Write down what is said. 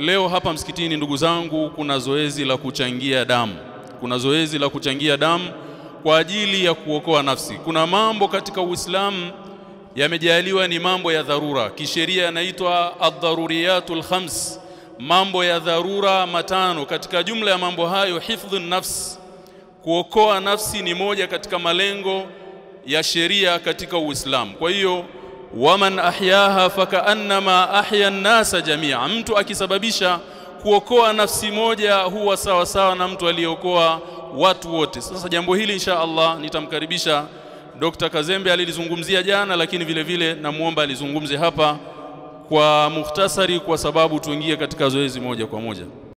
Leo hapa msikitini, ndugu zangu, kuna zoezi la kuchangia damu, kuna zoezi la kuchangia damu kwa ajili ya kuokoa nafsi. Kuna mambo katika Uislamu yamejaliwa ni mambo ya dharura, kisheria yanaitwa ad-daruriyatul khams, mambo ya dharura matano. Katika jumla ya mambo hayo, hifdhun nafs, kuokoa nafsi ni moja katika malengo ya sheria katika Uislamu. Kwa hiyo waman ahyaha fakaannama ahya nnasa jamia mtu akisababisha kuokoa nafsi moja huwa sawa sawa na mtu aliyeokoa watu wote sasa jambo hili insha Allah nitamkaribisha Dr. Kazembe alilizungumzia jana lakini vile vile namuomba alizungumze hapa kwa mukhtasari kwa sababu tuingie katika zoezi moja kwa moja